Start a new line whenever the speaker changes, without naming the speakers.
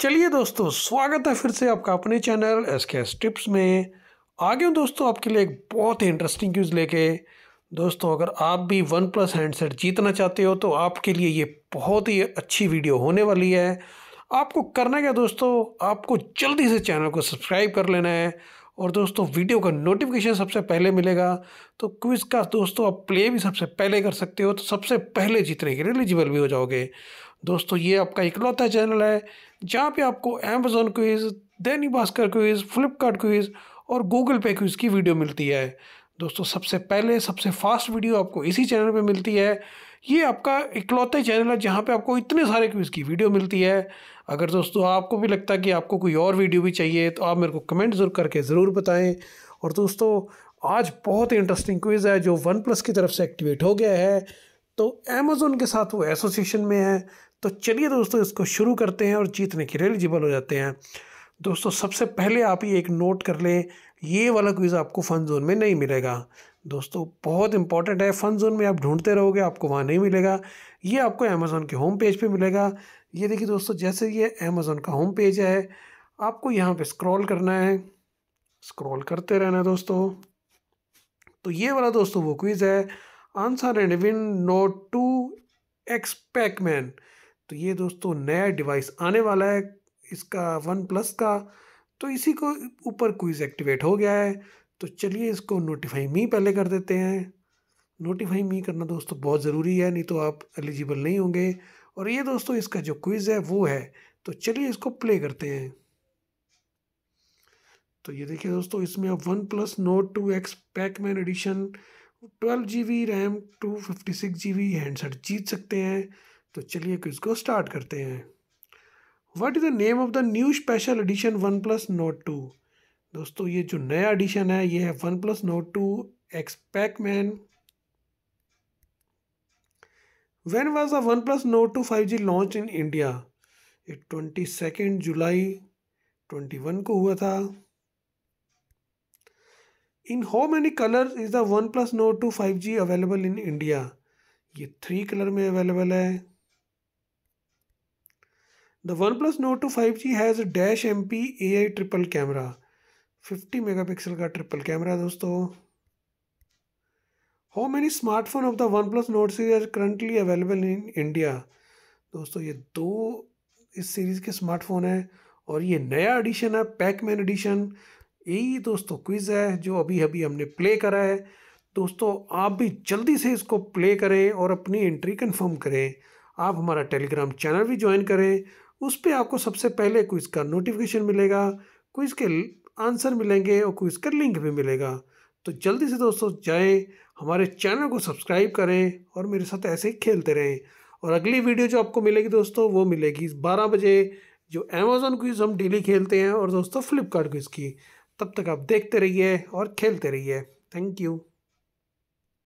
चलिए दोस्तों स्वागत है फिर से आपका अपने channel S K S tips में आगे हूँ दोस्तों आपके लिए एक बहुत ही इंटरेस्टिंग क्यूज़ लेके दोस्तों अगर आप भी वन प्लस हैंडसेट जीतना चाहते हो तो आपके लिए ये बहुत ही अच्छी वीडियो होने वाली है आपको करना क्या दोस्तों आपको जल्दी से चैनल को सब्सक्राइब कर लेना है और दोस्तों वीडियो का नोटिफिकेशन सबसे पहले मिलेगा तो क्विज़ का दोस्तों आप प्ले भी सबसे पहले कर सकते हो तो सबसे पहले जीतने के लिए एलिजिबल भी हो जाओगे दोस्तों ये आपका इकलौता चैनल है जहाँ पे आपको Amazon quiz Dainik Bhaskar quiz Flipkart quiz और गूगल पे क्विज़ की वीडियो मिलती है दोस्तों सबसे पहले सबसे फास्ट वीडियो आपको इसी चैनल पे मिलती है ये आपका इकलौते चैनल है जहाँ पे आपको इतने सारे क्विज़ की वीडियो मिलती है अगर दोस्तों आपको भी लगता है कि आपको कोई और वीडियो भी चाहिए तो आप मेरे को कमेंट जरूर करके ज़रूर बताएं और दोस्तों आज बहुत ही इंटरेस्टिंग क्विज़ है जो वन प्लस की तरफ से एक्टिवेट हो गया है तो अमेज़ोन के साथ वो एसोसिएशन में है तो चलिए दोस्तों इसको शुरू करते हैं और जीतने के लिए एलिजिबल हो जाते हैं दोस्तों सबसे पहले आप ये एक नोट कर लें ये वाला क्विज़ आपको फ़न जोन में नहीं मिलेगा दोस्तों बहुत इंपॉर्टेंट है फ़न जोन में आप ढूंढते रहोगे आपको वहाँ नहीं मिलेगा ये आपको अमेज़ोन के होम पेज पे मिलेगा ये देखिए दोस्तों जैसे ये अमेज़ोन का होम पेज है आपको यहाँ पे स्क्रॉल करना है स्क्रॉल करते रहना है दोस्तों तो ये वाला दोस्तों वो क्विज़ है answer and win note two X Pacman तो ये दोस्तों नया डिवाइस आने वाला है इसका वन प्लस का तो इसी को ऊपर क्विज एक्टिवेट हो गया है तो चलिए इसको नोटिफाई मी पहले कर देते हैं नोटिफाई मी करना दोस्तों बहुत ज़रूरी है नहीं तो आप एलिजिबल नहीं होंगे और ये दोस्तों इसका जो क्विज़ है वो है तो चलिए इसको प्ले करते हैं तो ये देखिए दोस्तों इसमें अब one plus note two X Pacman edition twelve G B RAM two fifty six G B handset जीत सकते हैं तो चलिए इसको स्टार्ट करते हैं what is the name of the new special edition one plus note two दोस्तों ये जो नया एडिशन है ये है one plus note two X was the one plus note two five G launch in India ये ट्वेंटी सेकेंड जुलाई twenty one को हुआ था in how many colour is the one plus note two five G available in India ये three colour में available है the one plus note two five G has dash M P A I triple camera fifty mega pixel का triple camera दोस्तों how many smartphone of the one plus note series currently available in India दोस्तों ये दो इस series के smartphone हैं और ये नया एडिशन है पैकमैन एडिशन यही दोस्तों क्विज़ है जो अभी अभी हमने प्ले करा है दोस्तों आप भी जल्दी से इसको प्ले करें और अपनी एंट्री कंफर्म करें आप हमारा टेलीग्राम चैनल भी ज्वाइन करें उस पर आपको सबसे पहले क्विज़ का नोटिफिकेशन मिलेगा क्विज़ के आंसर मिलेंगे और क्विज़ का लिंक भी मिलेगा तो जल्दी से दोस्तों जाएं हमारे चैनल को सब्सक्राइब करें और मेरे साथ ऐसे ही खेलते रहें और अगली वीडियो जो आपको मिलेगी दोस्तों वो मिलेगी बारह बजे जो अमेज़ोन क्विज़ हम डेली खेलते हैं और दोस्तों फ्लिपकार्ट क्विज़ की तब तक आप देखते रहिए और खेलते रहिए थैंक यू